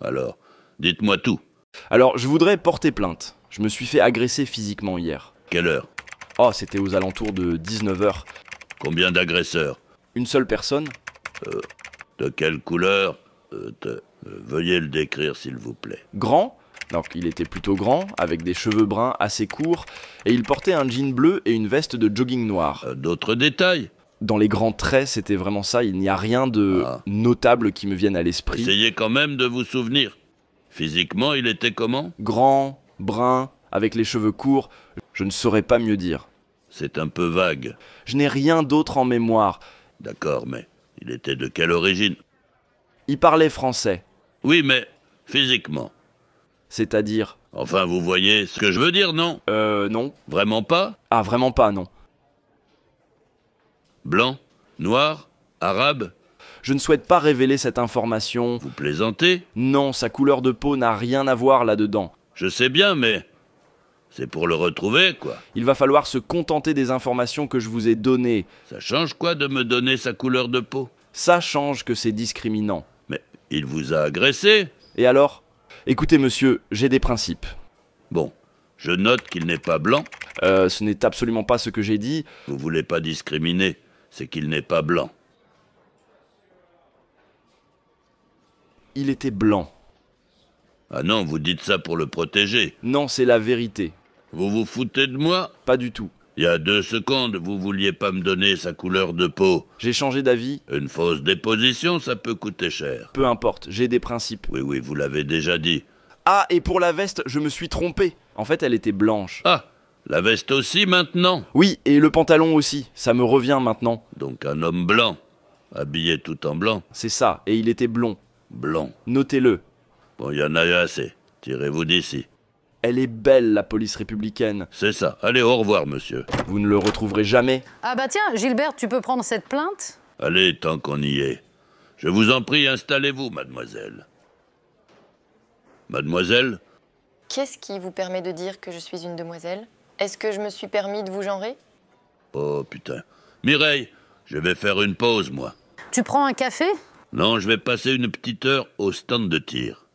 Alors, dites-moi tout. Alors, je voudrais porter plainte. Je me suis fait agresser physiquement hier. Quelle heure Oh, c'était aux alentours de 19h. Combien d'agresseurs Une seule personne euh, De quelle couleur euh, euh, Veuillez le décrire, s'il vous plaît. Grand donc il était plutôt grand, avec des cheveux bruns assez courts, et il portait un jean bleu et une veste de jogging noir. D'autres détails dans les grands traits, c'était vraiment ça. Il n'y a rien de ah. notable qui me vienne à l'esprit. Essayez quand même de vous souvenir. Physiquement, il était comment Grand, brun, avec les cheveux courts. Je ne saurais pas mieux dire. C'est un peu vague. Je n'ai rien d'autre en mémoire. D'accord, mais il était de quelle origine Il parlait français. Oui, mais physiquement. C'est-à-dire Enfin, vous voyez ce que je veux dire, non Euh, non. Vraiment pas Ah, vraiment pas, non. Blanc Noir Arabe je ne souhaite pas révéler cette information. Vous plaisantez Non, sa couleur de peau n'a rien à voir là-dedans. Je sais bien, mais c'est pour le retrouver, quoi. Il va falloir se contenter des informations que je vous ai données. Ça change quoi de me donner sa couleur de peau Ça change que c'est discriminant. Mais il vous a agressé Et alors Écoutez, monsieur, j'ai des principes. Bon, je note qu'il n'est pas blanc. Euh, ce n'est absolument pas ce que j'ai dit. Vous voulez pas discriminer c'est qu'il n'est pas blanc. Il était blanc. Ah non, vous dites ça pour le protéger. Non, c'est la vérité. Vous vous foutez de moi Pas du tout. Il y a deux secondes, vous vouliez pas me donner sa couleur de peau. J'ai changé d'avis. Une fausse déposition, ça peut coûter cher. Peu importe, j'ai des principes. Oui, oui, vous l'avez déjà dit. Ah, et pour la veste, je me suis trompé. En fait, elle était blanche. Ah, la veste aussi maintenant Oui, et le pantalon aussi, ça me revient maintenant. Donc un homme blanc, habillé tout en blanc. C'est ça, et il était blond. Blanc. Notez-le. Bon, il y en a eu assez. Tirez-vous d'ici. Elle est belle, la police républicaine. C'est ça. Allez, au revoir, monsieur. Vous ne le retrouverez jamais. Ah bah tiens, Gilbert, tu peux prendre cette plainte Allez, tant qu'on y est. Je vous en prie, installez-vous, mademoiselle. Mademoiselle Qu'est-ce qui vous permet de dire que je suis une demoiselle est-ce que je me suis permis de vous genrer Oh putain. Mireille, je vais faire une pause, moi. Tu prends un café Non, je vais passer une petite heure au stand de tir.